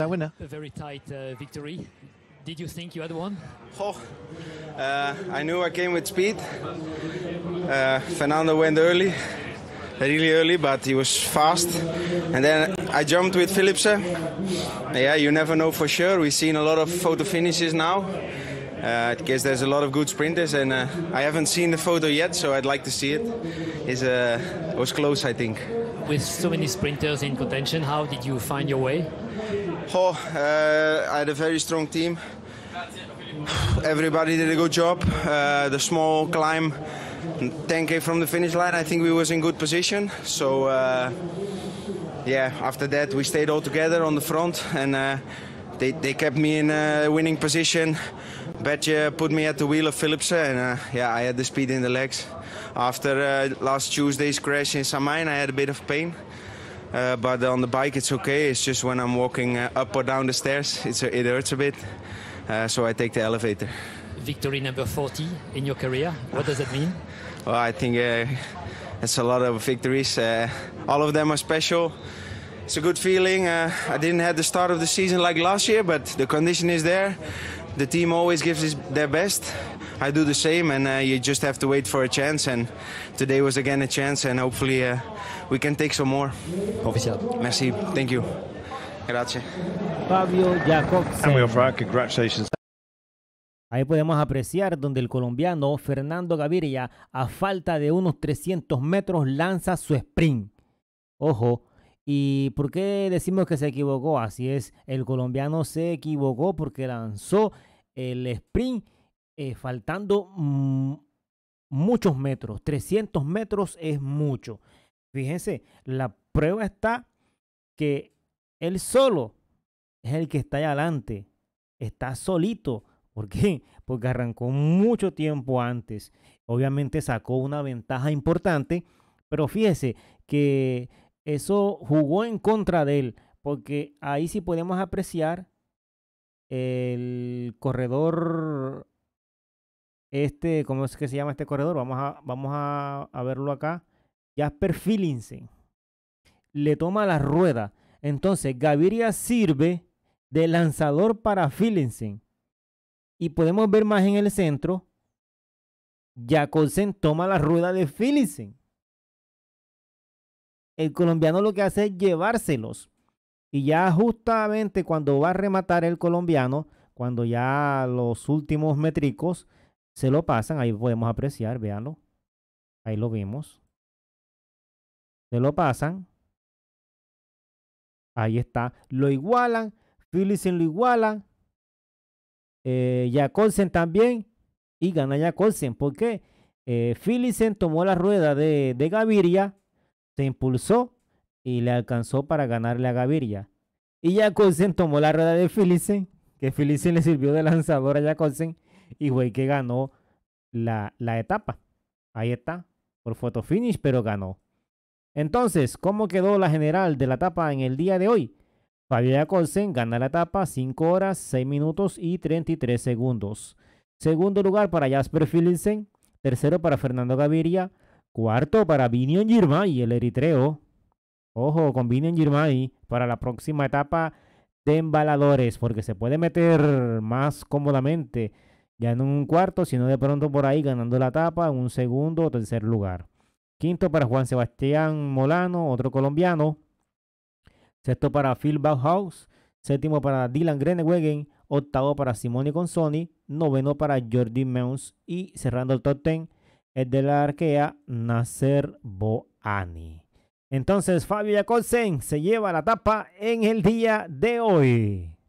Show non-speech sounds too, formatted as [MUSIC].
A winner. A very tight uh, victory. Did you think you had won? Oh, uh, I knew I came with speed. Uh, Fernando went early, really early, but he was fast. And then I jumped with Philipsen. Yeah, you never know for sure. We've seen a lot of photo finishes now. Uh, I guess there's a lot of good sprinters, and uh, I haven't seen the photo yet, so I'd like to see it. uh, it was close, I think. With so many sprinters in contention, how did you find your way? Oh, uh, I had a very strong team. Everybody did a good job. Uh, the small climb, 10k from the finish line. I think we was in good position. So uh, yeah, after that we stayed all together on the front, and uh, they, they kept me in a winning position. Betje put me at the wheel of Philipsen, and uh, yeah, I had the speed in the legs. After uh, last Tuesday's crash in Samain, I had a bit of pain. Uh, but on the bike, it's okay. It's just when I'm walking uh, up or down the stairs, it hurts a bit. Uh, so I take the elevator. Victory number 40 in your career. What does that mean? [LAUGHS] Well, I think uh, it's a lot of victories. all of them are special it's a good feeling. Uh, I didn't have the start of the season like last year, but the condition is there. The team always gives his, their best. I do the same, and uh, you just have to wait for a chance. And today was again a chance, and hopefully uh, we can take some more. Oficial. Merci. Thank you. Gracias. Fabio Jacobsen. congratulations. Ahí podemos apreciar donde el colombiano Fernando Gaviria, a falta de unos 300 metros, lanza su sprint. Ojo, ¿y por qué decimos que se equivocó? Así es, el colombiano se equivocó porque lanzó el sprint, eh, faltando mm, muchos metros. 300 metros es mucho. Fíjense, la prueba está que él solo es el que está adelante. Está solito. ¿Por qué? [LAUGHS] Porque arrancó mucho tiempo antes. Obviamente sacó una ventaja importante, pero fíjese que eso jugó en contra de él, porque ahí sí podemos apreciar el corredor, este, ¿cómo es que se llama este corredor? Vamos a, vamos a, verlo acá. Jasper Filinsen le toma la rueda. Entonces, Gaviria sirve de lanzador para Filinsen. Y podemos ver más en el centro. Jacobsen toma la rueda de Filinsen. El colombiano lo que hace es llevárselos. Y ya justamente cuando va a rematar el colombiano, cuando ya los últimos métricos se lo pasan, ahí podemos apreciar, véanlo. Ahí lo vemos. Se lo pasan. Ahí está. Lo igualan. Phillipsen lo igualan. Eh, Jacolsen también. Y gana Jacolsen. ¿Por qué? Eh, tomó la rueda de, de Gaviria. Se impulsó y le alcanzó para ganarle a Gaviria. Y Jacobsen tomó la rueda de Philipsen, que Philipsen le sirvió de lanzador a Jacobsen y fue que ganó la, la etapa. Ahí está, por foto finish, pero ganó. Entonces, ¿cómo quedó la general de la etapa en el día de hoy? Fabio Jacobsen gana la etapa 5 horas, 6 minutos y 33 segundos. Segundo lugar para Jasper Philipsen. Tercero para Fernando Gaviria. Cuarto para Vinion Girma y el eritreo. Ojo, combinen Girmay para la próxima etapa de embaladores, porque se puede meter más cómodamente, ya en un cuarto, sino de pronto por ahí ganando la etapa en un segundo o tercer lugar. Quinto para Juan Sebastián Molano, otro colombiano. Sexto para Phil Bauhaus. Séptimo para Dylan Grenewegen. Octavo para Simone Consoni. Noveno para Jordi Meuns. Y cerrando el top ten, el de la arquea, Nasser Boani. Entonces Fabio Jacobsen se lleva la tapa en el día de hoy.